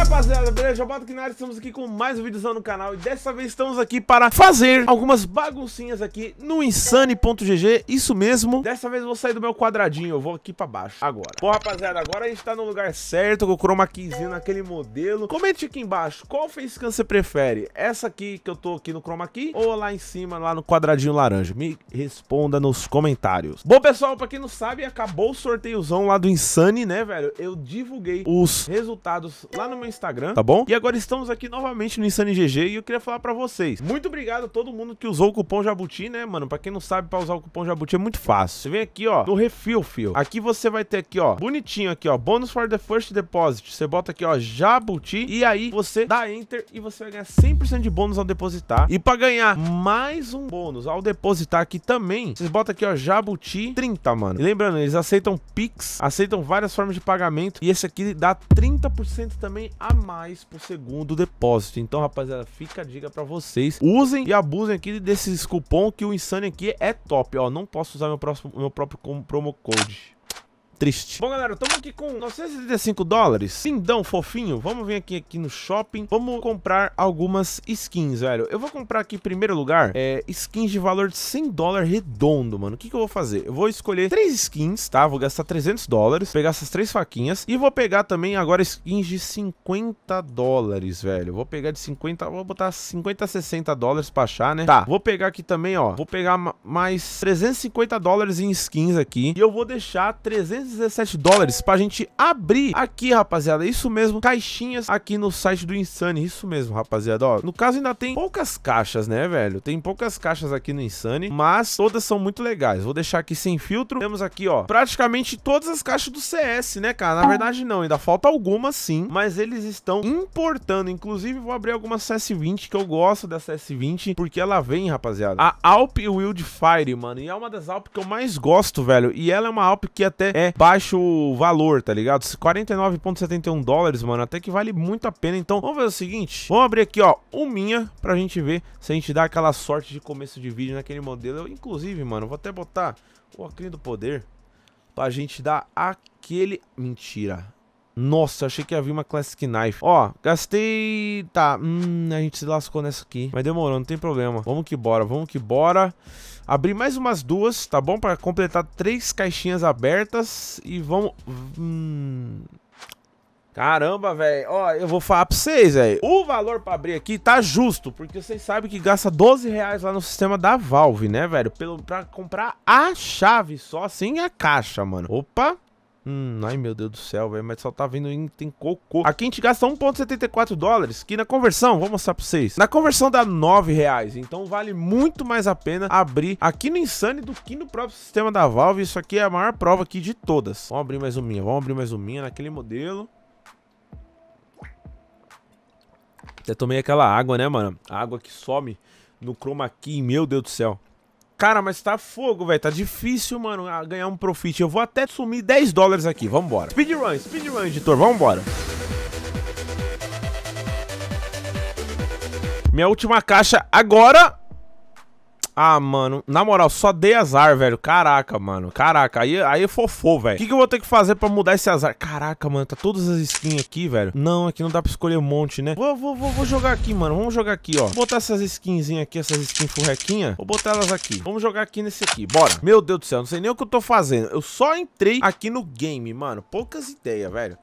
rapaziada, beleza? na área, estamos aqui com mais um vídeozão no canal E dessa vez estamos aqui para fazer algumas baguncinhas aqui no insane.gg Isso mesmo, dessa vez eu vou sair do meu quadradinho, eu vou aqui pra baixo agora Bom rapaziada, agora a gente tá no lugar certo, com o chroma keyzinho naquele modelo Comente aqui embaixo, qual facecam você prefere? Essa aqui que eu tô aqui no chroma key Ou lá em cima, lá no quadradinho laranja? Me responda nos comentários Bom pessoal, pra quem não sabe, acabou o sorteiozão lá do Insane, né velho? Eu divulguei os resultados lá no meu Instagram, tá bom? E agora estamos aqui novamente no Insane GG e eu queria falar para vocês. Muito obrigado a todo mundo que usou o cupom Jabuti, né, mano? Para quem não sabe, para usar o cupom Jabuti é muito fácil. Você vem aqui, ó, no refil, fio. Aqui você vai ter aqui, ó, bonitinho aqui, ó, bônus for the first deposit. Você bota aqui, ó, Jabuti e aí você dá enter e você vai ganhar 100% de bônus ao depositar. E para ganhar mais um bônus ao depositar aqui também, vocês botam aqui, ó, Jabuti 30, mano. E lembrando, eles aceitam Pix, aceitam várias formas de pagamento e esse aqui dá 30% também a mais por segundo depósito. Então, rapaziada, fica a dica para vocês. Usem e abusem aqui desses cupom que o Insane aqui é top, ó. Não posso usar meu, próximo, meu próprio promo code triste. Bom, galera, estamos aqui com 935 dólares. Lindão, fofinho. Vamos vir aqui, aqui no shopping. Vamos comprar algumas skins, velho. Eu vou comprar aqui, em primeiro lugar, é, skins de valor de 100 dólares redondo, mano. O que, que eu vou fazer? Eu vou escolher três skins, tá? Vou gastar 300 dólares, pegar essas três faquinhas e vou pegar também agora skins de 50 dólares, velho. Vou pegar de 50, vou botar 50, 60 dólares pra achar, né? Tá, vou pegar aqui também, ó. Vou pegar mais 350 dólares em skins aqui e eu vou deixar 300 117 dólares pra gente abrir aqui, rapaziada. Isso mesmo, caixinhas aqui no site do Insane. Isso mesmo, rapaziada. Ó, no caso ainda tem poucas caixas, né, velho? Tem poucas caixas aqui no Insane, mas todas são muito legais. Vou deixar aqui sem filtro. Temos aqui, ó, praticamente todas as caixas do CS, né, cara? Na verdade, não. Ainda falta algumas, sim, mas eles estão importando. Inclusive, vou abrir algumas CS20, que eu gosto da CS20, porque ela vem, rapaziada. A Alp Wildfire, mano. E é uma das Alp que eu mais gosto, velho. E ela é uma Alp que até é baixo valor, tá ligado? 49,71 dólares, mano, até que vale muito a pena. Então, vamos fazer o seguinte, vamos abrir aqui, ó, o minha, pra gente ver se a gente dá aquela sorte de começo de vídeo naquele modelo. Eu, inclusive, mano, vou até botar o Acrinho do Poder pra gente dar aquele... Mentira. Nossa, achei que havia uma Classic Knife. Ó, gastei... Tá, hum, a gente se lascou nessa aqui. Mas demorou, não tem problema. Vamos que bora, vamos que bora. Abrir mais umas duas, tá bom? Para completar três caixinhas abertas e vamos... Hum... Caramba, velho. Ó, eu vou falar pra vocês, velho. O valor pra abrir aqui tá justo, porque vocês sabem que gasta 12 reais lá no sistema da Valve, né, velho? Pra comprar a chave só, sem assim a é caixa, mano. Opa, Hum, ai meu Deus do céu, velho, mas só tá vindo em tem cocô. Aqui a gente gasta 1.74 dólares, que na conversão, vou mostrar pra vocês. Na conversão dá 9 reais, então vale muito mais a pena abrir aqui no Insane do que no próprio sistema da Valve. Isso aqui é a maior prova aqui de todas. Vamos abrir mais um minha, vamos abrir mais um minha naquele modelo. Até tomei aquela água, né, mano? A água que some no chroma key, meu Deus do céu. Cara, mas tá fogo, velho. Tá difícil, mano, ganhar um profit. Eu vou até sumir 10 dólares aqui. Vambora. Speedrun, speedrun, editor. Vambora. Minha última caixa agora. Ah, mano, na moral, só dei azar, velho. Caraca, mano. Caraca, aí, aí é fofou, velho. O que, que eu vou ter que fazer pra mudar esse azar? Caraca, mano, tá todas as skins aqui, velho. Não, aqui não dá pra escolher um monte, né? Vou, vou, vou, vou jogar aqui, mano. Vamos jogar aqui, ó. Vou botar essas skinzinhas aqui, essas skins furrequinha. Vou botar elas aqui. Vamos jogar aqui nesse aqui. Bora. Meu Deus do céu, não sei nem o que eu tô fazendo. Eu só entrei aqui no game, mano. Poucas ideias, velho.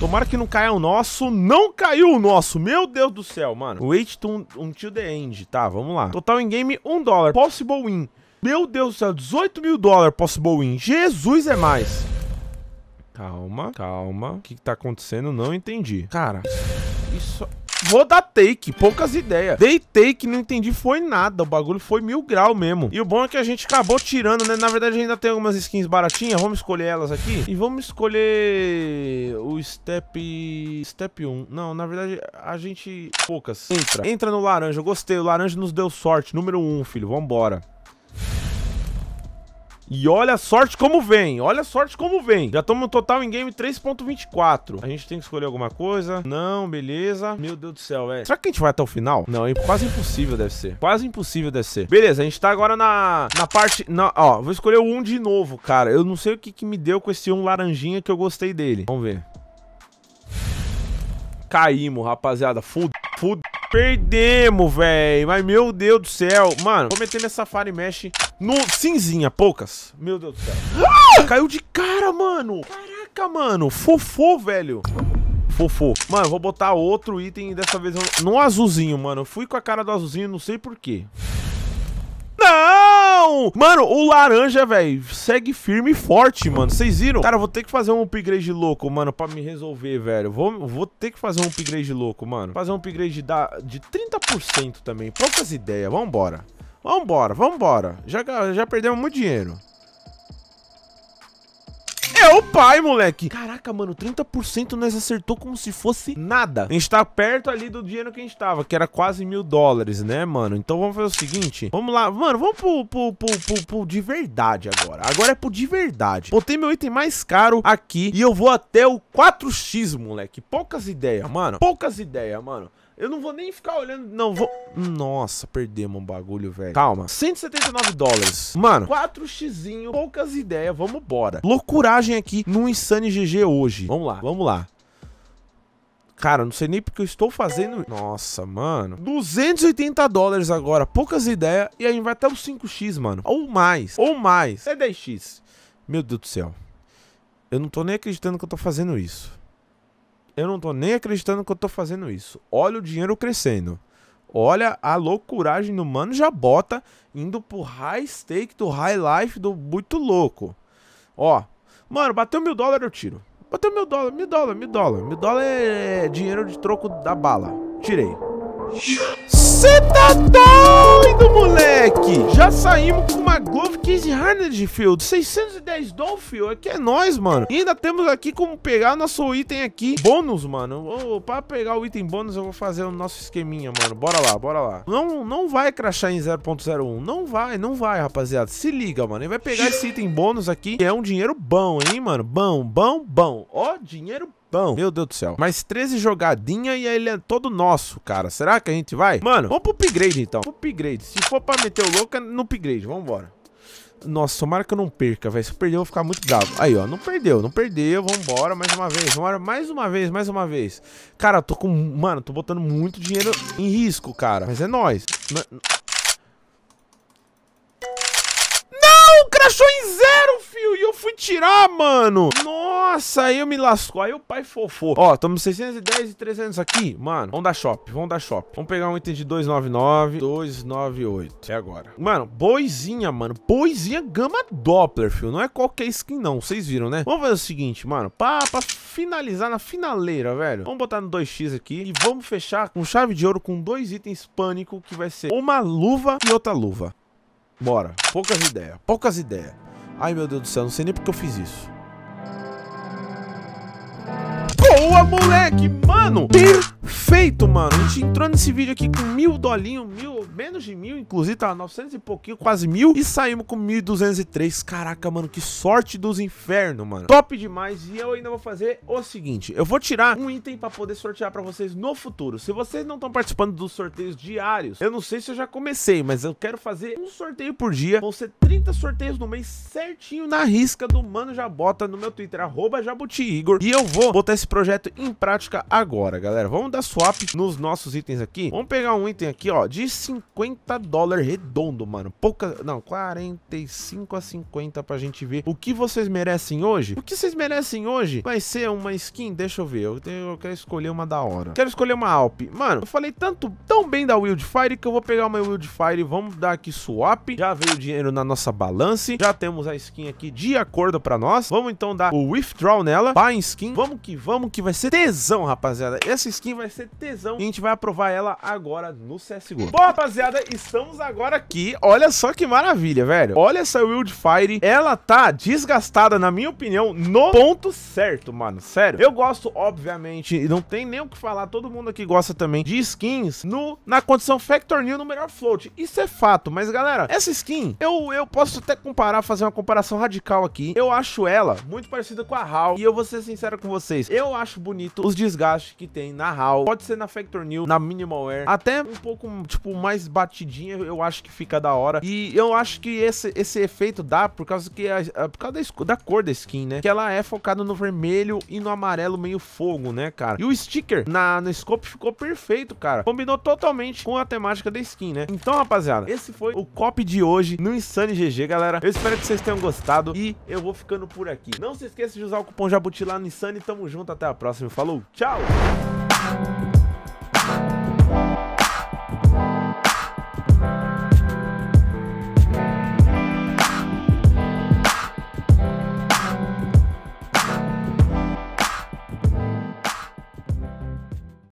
Tomara que não caia o nosso. Não caiu o nosso. Meu Deus do céu, mano. Wait to until the end. Tá, vamos lá. Total em game, 1 dólar. Possible win. Meu Deus do céu, 18 mil dólares possible win. Jesus é mais. Calma, calma. O que, que tá acontecendo? Não entendi. Cara, isso vou dar take, poucas ideias. Dei take, não entendi, foi nada. O bagulho foi mil grau mesmo. E o bom é que a gente acabou tirando, né? Na verdade, ainda tem algumas skins baratinhas. Vamos escolher elas aqui. E vamos escolher o step... Step 1. Não, na verdade, a gente... Poucas. Entra. Entra no laranja. Eu gostei. O laranja nos deu sorte. Número 1, filho. Vambora. E olha a sorte como vem, olha a sorte como vem. Já estamos no total em game 3.24. A gente tem que escolher alguma coisa. Não, beleza. Meu Deus do céu, velho. É. Será que a gente vai até o final? Não, é quase impossível deve ser. Quase impossível deve ser. Beleza, a gente tá agora na, na parte... Na, ó, vou escolher o 1 de novo, cara. Eu não sei o que, que me deu com esse 1 laranjinha que eu gostei dele. Vamos ver. Caímos, rapaziada. Fud... Fud... Perdemos, velho. Mas, meu Deus do céu. Mano, vou meter minha Safari Mesh no cinzinha, poucas. Meu Deus do céu. Ah! Caiu de cara, mano. Caraca, mano. Fofô, velho. Fofô. Mano, eu vou botar outro item dessa vez no azulzinho, mano. Eu fui com a cara do azulzinho, não sei porquê. Não! Mano, o laranja, velho, segue firme e forte, mano. Vocês viram? Cara, eu vou ter que fazer um upgrade louco, mano, pra me resolver, velho. Vou, vou ter que fazer um upgrade louco, mano. Fazer um upgrade da, de 30% também. Poucas ideias. Vambora. Vambora, vambora. Já, já perdemos muito dinheiro. É o pai, moleque. Caraca, mano, 30% nós acertou como se fosse nada. A gente tá perto ali do dinheiro que a gente tava, que era quase mil dólares, né, mano? Então vamos fazer o seguinte. Vamos lá. Mano, vamos pro, pro, pro, pro, pro de verdade agora. Agora é pro de verdade. Botei meu item mais caro aqui e eu vou até o 4x, moleque. Poucas ideias, mano. Poucas ideias, mano. Eu não vou nem ficar olhando. Não, vou. Nossa, perdemos um bagulho, velho. Calma. 179 dólares. Mano, 4xzinho, poucas ideias. Vamos embora. Loucuragem aqui no Insane GG hoje. Vamos lá, vamos lá. Cara, não sei nem porque eu estou fazendo... Nossa, mano. 280 dólares agora. Poucas ideias. E aí vai até os 5x, mano. Ou mais. Ou mais. É 10x. Meu Deus do céu. Eu não tô nem acreditando que eu tô fazendo isso eu não tô nem acreditando que eu tô fazendo isso. Olha o dinheiro crescendo. Olha a loucuragem do mano já bota indo pro high stake do high life do muito louco. Ó, mano, bateu mil dólares eu tiro. Bateu mil dólares, mil dólares, mil dólares. Mil dólares é dinheiro de troco da bala. Tirei. Você tá doido, moleque! Já saímos com uma Glove Case Harned, Field. 610 doll, Field. Aqui é, é nós, mano. E ainda temos aqui como pegar nosso item aqui. Bônus, mano. Oh, pra pegar o item bônus, eu vou fazer o nosso esqueminha, mano. Bora lá, bora lá. Não, não vai crachar em 0.01. Não vai, não vai, rapaziada. Se liga, mano. Ele vai pegar esse item bônus aqui, que é um dinheiro bom, hein, mano. Bom, bom, bom. Ó, oh, dinheiro bom Japão. Meu Deus do céu. Mais 13 jogadinha e aí ele é todo nosso, cara. Será que a gente vai? Mano, vamos pro upgrade então. Pro upgrade. Se for pra meter o louco, é no upgrade. Vambora. Nossa, tomara que eu não perca, velho. Se eu perder, eu vou ficar muito bravo. Aí, ó, não perdeu, não perdeu. Vambora, mais uma vez, vambora, mais uma vez, mais uma vez. Cara, eu tô com... Mano, tô botando muito dinheiro em risco, cara. Mas é nóis. Não, crashou em zero, filho eu fui tirar, mano. Nossa, aí eu me lascou. Aí o pai fofo. Ó, estamos 610 e 300 aqui, mano. Vamos dar shop, vamos dar shop. Vamos pegar um item de 299, 298. É agora. Mano, boizinha, mano. Boizinha gama Doppler, fio. Não é qualquer skin, não. Vocês viram, né? Vamos fazer o seguinte, mano. Pra, pra finalizar na finaleira, velho. Vamos botar no 2x aqui e vamos fechar com chave de ouro com dois itens pânico, que vai ser uma luva e outra luva. Bora. Poucas ideias. Poucas ideias. Ai meu Deus do céu, não sei nem porque eu fiz isso. Boa, moleque, mano. Perfeito, mano. A gente entrou nesse vídeo aqui com mil dolinhos, mil, menos de mil, inclusive, tá 900 e pouquinho, quase mil. E saímos com 1.203. Caraca, mano, que sorte dos infernos, mano. Top demais. E eu ainda vou fazer o seguinte. Eu vou tirar um item pra poder sortear pra vocês no futuro. Se vocês não estão participando dos sorteios diários, eu não sei se eu já comecei, mas eu quero fazer um sorteio por dia. Vão ser 30 sorteios no mês certinho na risca do Mano Jabota no meu Twitter, arroba Jabuti Igor. E eu vou botar esse projeto em prática agora, galera. Vamos dar swap nos nossos itens aqui. Vamos pegar um item aqui, ó, de 50 dólares redondo, mano. Pouca... Não, 45 a 50 pra gente ver o que vocês merecem hoje. O que vocês merecem hoje vai ser uma skin, deixa eu ver. Eu, tenho... eu quero escolher uma da hora. Quero escolher uma Alp. Mano, eu falei tanto, tão bem da Wildfire que eu vou pegar uma Wildfire. Vamos dar aqui swap. Já veio o dinheiro na nossa balance. Já temos a skin aqui de acordo pra nós. Vamos então dar o withdraw nela. Buy skin. Vamos que vamos que vai ser tesão, rapaziada. Essa skin vai ser tesão. E a gente vai aprovar ela agora no CSGO. Bom, rapaziada, estamos agora aqui. Olha só que maravilha, velho. Olha essa Wildfire. Ela tá desgastada, na minha opinião, no ponto certo, mano. Sério. Eu gosto, obviamente, e não tem nem o que falar. Todo mundo aqui gosta também de skins no, na condição Factor New no melhor float. Isso é fato. Mas, galera, essa skin, eu, eu posso até comparar, fazer uma comparação radical aqui. Eu acho ela muito parecida com a HAL. E eu vou ser sincero com vocês. Eu acho bonito os desgastes que tem na HAL. Pode ser na Factor New, na Minimal Air. Até um pouco, tipo, mais batidinha, eu acho que fica da hora. E eu acho que esse, esse efeito dá por causa que a, a, por causa da, da cor da skin, né? Que ela é focada no vermelho e no amarelo meio fogo, né, cara? E o sticker na, no scope ficou perfeito, cara. Combinou totalmente com a temática da skin, né? Então, rapaziada, esse foi o copy de hoje no Insane GG, galera. Eu espero que vocês tenham gostado e eu vou ficando por aqui. Não se esqueça de usar o cupom Jabuti lá no Insane. Tamo junto, até a próxima próxima. Falou, tchau!